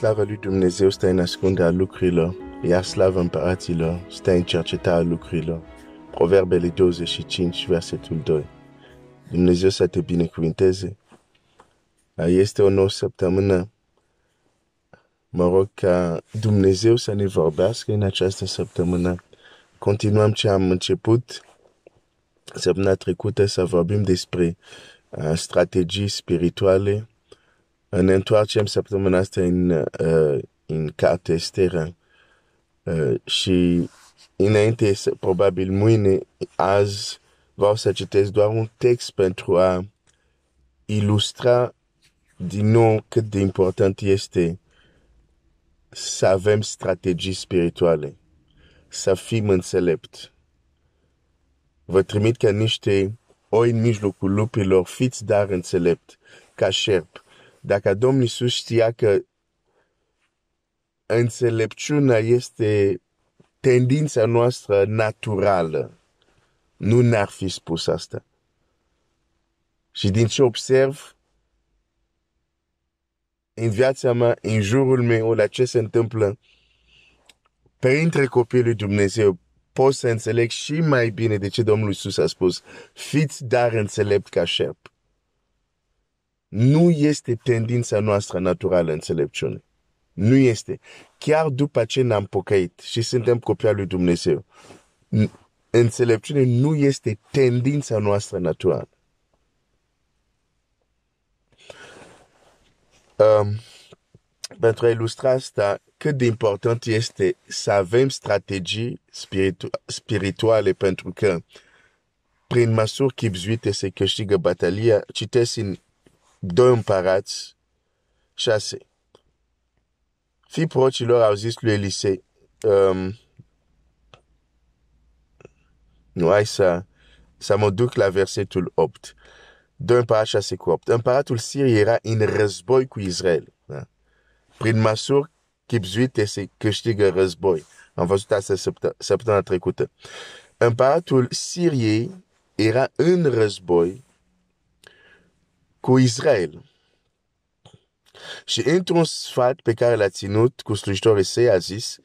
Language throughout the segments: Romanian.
Slava lui Dumnezeu stă în ascunde a lucrurilor, iar slava împăraților stă în cerceta a lucrurilor. Proverbele 25, versetul 2. Dumnezeu să te binecuvinteze. Este o nouă săptămână. Mă rog ca Dumnezeu să ne vorbească în această săptămână. Continuăm ce am început săptămâna trecută să vorbim despre strategii spirituale, ne întoarcem săptămâna asta în, uh, în carte externă uh, și înainte, probabil mâine, azi, vreau să citesc doar un text pentru a ilustra din nou cât de important este să avem strategii spirituale, să fim înțelept. Vă trimit ca niște oi în mijlocul lupilor, fiți dar înțelept, ca șerp, dacă Domnul Iisus știa că înțelepciunea este tendința noastră naturală, nu n-ar fi spus asta. Și din ce observ, în viața mea, în jurul meu, la ce se întâmplă, printre copiii lui Dumnezeu, pot să înțeleg și mai bine de ce Domnul Iisus a spus, fiți dar înțelept ca șerp. Nu este tendința noastră naturală înțelepciune. Nu este. Chiar după ce ne-am pocăit și suntem copii al lui Dumnezeu, înțelepciune nu este tendința noastră naturală. Um, pentru a ilustra asta, cât de important este să avem strategii spiritu- spirituale, pentru că prin măsuri chipzuite se câștigă batalia. Citesc în d'un parat chassé. Fi proche a avzis le lise. Um, ouais, ça, ça, m'a mou que la verse tout opte, D'un parat chassé quoi Un parat tout l'sir in resboy kou Israel. Hein? Prid masour et c'est que je kishtig resboy. En ça se septan atre koute. Un parat tout l'sir ira une resboy cu Israel. Și într-un sfat pe care l-a ținut cu slujitorii săi a zis,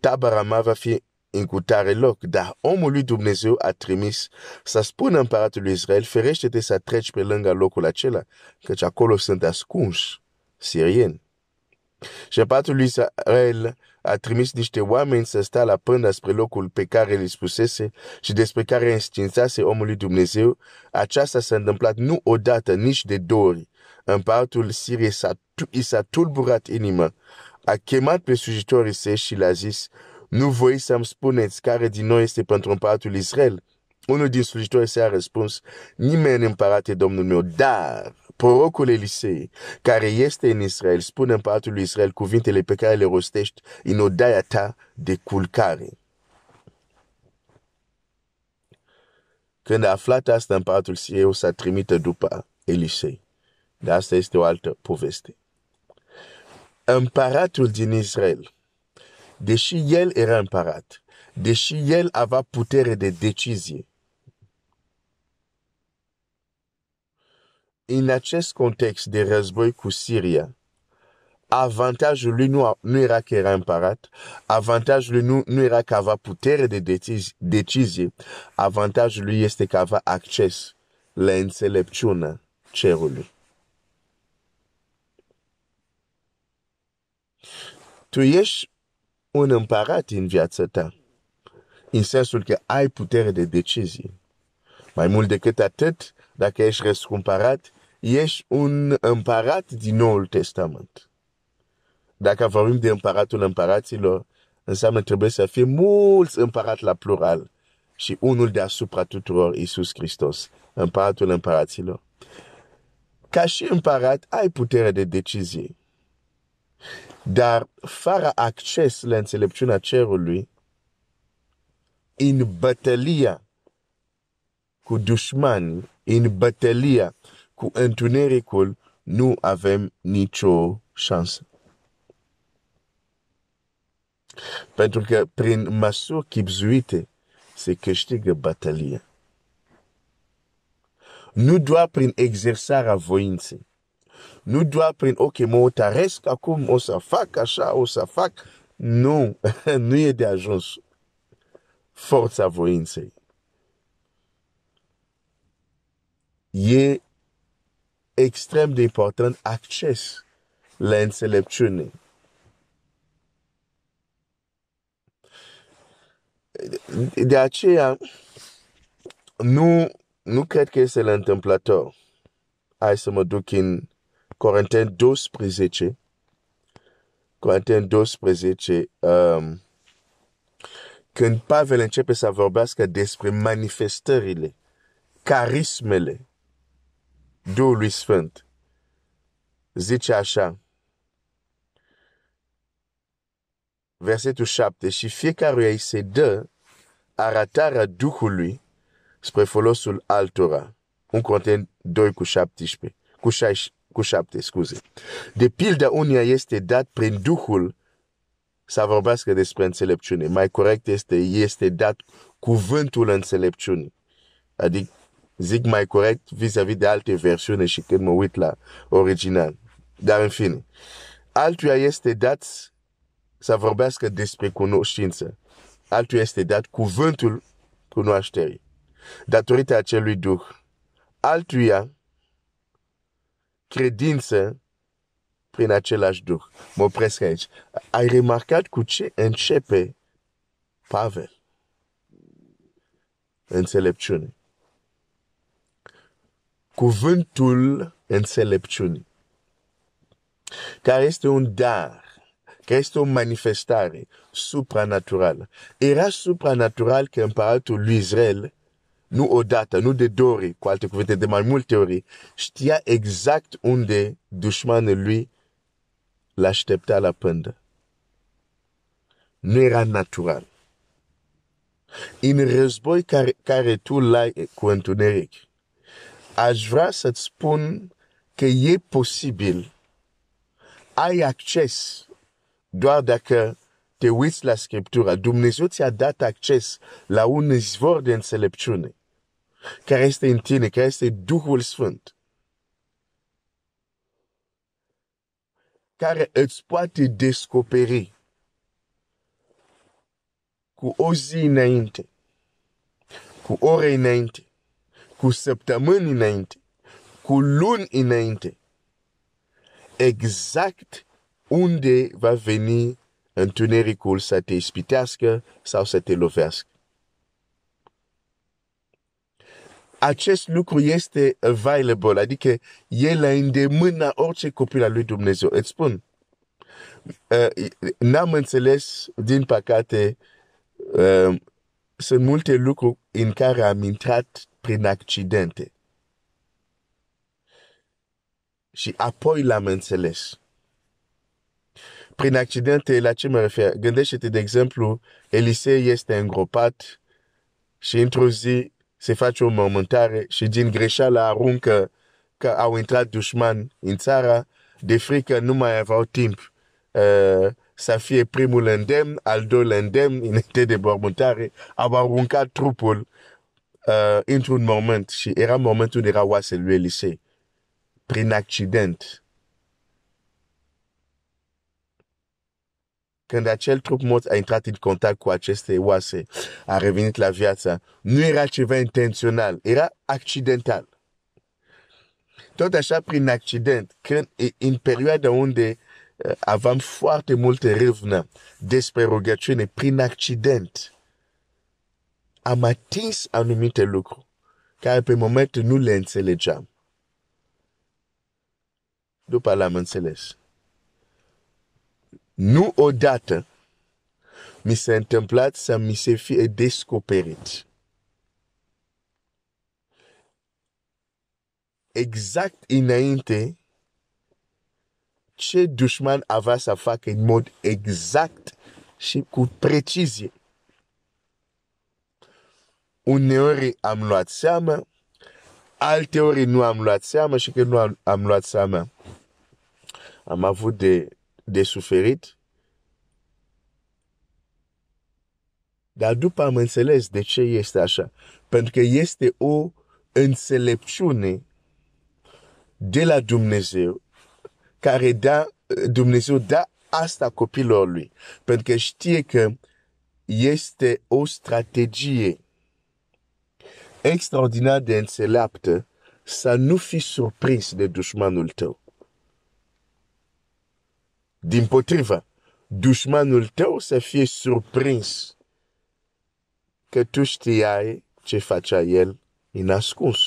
tabara mea va fi în cutare loc, dar omul lui Dumnezeu a trimis să spună împăratul lui Israel, ferește-te să treci pe lângă locul acela, căci acolo sunt ascunși sirieni. Și împăratul lui Israel a trimis niște oameni să stea la până spre locul pe care le spusese și despre care înscințase omului Dumnezeu, aceasta s-a întâmplat nu odată, nici de două ori. Împăratul Siriei s-a, i s-a tulburat inima, a chemat pe sujitorii săi și le-a zis, nu voi să-mi spuneți care din noi este pentru împăratul Israel? Unul din slujitorii săi a răspuns, nimeni împărat e Domnul meu, dar Prorocul Elisei, care este în Israel, spune împăratul lui Israel cuvintele pe care le rostești în odaia ta de culcare. Când a aflat asta, împăratul Sieu s-a trimită după Elisei. Dar asta este o altă poveste. Împăratul din Israel, deși el era împărat, deși el avea putere de decizie, în acest context de război cu Siria, avantajul lui nu, nu era că era împărat, avantajul lui nu, nu era că avea putere de decizie, avantajul lui este că avea acces la înțelepciunea cerului. Tu ești un împărat în viața ta, în sensul că ai putere de decizie. Mai mult decât atât, dacă ești răscumpărat, ești un împărat din Noul Testament. Dacă vorbim de împăratul împăraților, înseamnă trebuie să fie mulți împărat la plural și unul deasupra tuturor Iisus Hristos, împăratul împăraților. Ca și împărat, ai putere de decizie. Dar fără acces la înțelepciunea cerului, în bătălia cu dușmani, în bătălia cu întunericul nu avem nicio șansă. Pentru că prin măsuri chipzuite se câștigă batalia. Nu doar prin exersarea voinței. Nu doar prin, ok, mă otaresc acum, o să fac așa, o să fac. Nu, nu e de ajuns. Forța voinței. E extrem de important acces la înțelepciune. De aceea, nu, nu cred că este la întâmplător. Hai să mă duc în Corinteni 12, Corinten 12, um, când Pavel începe să vorbească despre manifestările, carismele Duhului Sfânt, zice așa, versetul 7, și fiecare îi se dă arătarea Duhului spre folosul altora. Un Corinteni 2 cu 17, cu 6, cu 7, scuze. De pildă unia este dat prin Duhul să vorbească despre înțelepciune. Mai corect este, este dat cuvântul înțelepciunii. Adică zic mai corect vis-a-vis de alte versiuni și când mă uit la original. Dar în fine, altuia este dat să vorbească despre cunoștință. Altuia este dat cuvântul cunoașterii. Datorită acelui duh, altuia credință prin același duh. Mă opresc aici. Ai remarcat cu ce începe Pavel? Înțelepciune cuvântul înțelepciunii, care este un dar, care este o manifestare supranaturală. Era supranatural că împăratul lui Israel, nu odată, nu de dori, cu alte cuvinte, de mai multe ori, știa exact unde dușmanul lui l-aștepta la pândă. Nu era natural. În război care, care tu l-ai cu întuneric, aș vrea să-ți spun că e posibil. Ai acces doar dacă te uiți la Scriptura. Dumnezeu ți-a dat acces la un izvor de înțelepciune care este în tine, care este Duhul Sfânt. care îți poate descoperi cu o zi înainte, cu ore înainte, cu săptămâni înainte, cu luni înainte, exact unde va veni întunericul să te ispitească sau să te lovească. Acest lucru este available, adică e la îndemâna orice copil al lui Dumnezeu. Îți spun, uh, n-am înțeles, din păcate, uh, sunt multe lucruri în care am intrat prin accidente. Și apoi l-am înțeles. Prin accidente, la ce mă refer? Gândește-te, de exemplu, Elisei este îngropat și într-o zi se face o mormântare și din greșeală aruncă că au intrat dușman în țara, de frică nu mai aveau timp uh, să fie primul îndemn, al doilea îndemn, înainte de bormântare, au aruncat trupul uh, într-un moment. și era momentul era oasele lui Elise, prin accident. Când acel trup mort a intrat în contact cu aceste oase, a revenit la viață, nu era ceva intențional, era accidental. Tot așa, prin accident, când, în perioada unde Eh, aveam foarte multe râvnă despre rugăciune prin accident. Am atins anumite lucruri care pe moment nu le înțelegeam. După l-am înțeles. Nu odată mi s-a întâmplat să mi se fie descoperit. Exact înainte ce dușman avea să facă în mod exact și cu precizie. Uneori am luat seama, alteori nu am luat seama și că nu am, am luat seama. Am avut de, de suferit. Dar după am înțeles de ce este așa. Pentru că este o înțelepciune de la Dumnezeu care da, Dumnezeu da asta copilor lui. Pentru că știe că este o strategie extraordinar de înțeleaptă să nu fi surprins de dușmanul tău. Din potriva, dușmanul tău să fie surprins că tu știai ce facea el în ascuns.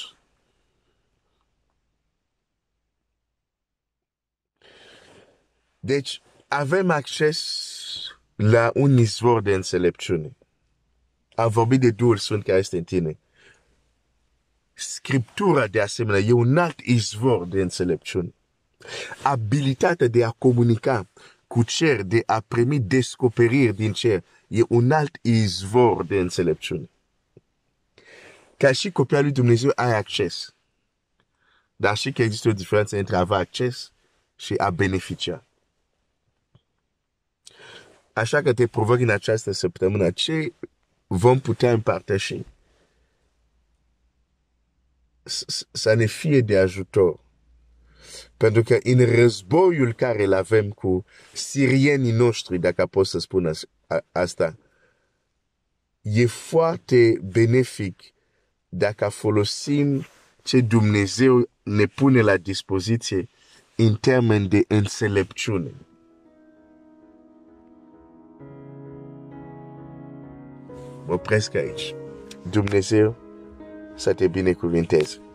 Deci, avem acces la un izvor de înțelepciune. A vorbit de Duhul Sfânt care este în tine. Scriptura, de asemenea, e un alt izvor de înțelepciune. Abilitatea de a comunica cu cer, de a primi descoperiri din cer, e un alt izvor de înțelepciune. Ca și copia lui Dumnezeu ai acces. Dar și că există o diferență între a avea acces și a beneficia așa că te provoc în această săptămână, ce vom putea împărtăși? Să ne fie de ajutor. Pentru că în războiul care îl avem cu sirienii noștri, dacă pot să spun asta, e foarte benefic dacă folosim ce Dumnezeu ne pune la dispoziție în termen de înțelepciune. mă opresc aici. Dumnezeu să te binecuvinteze.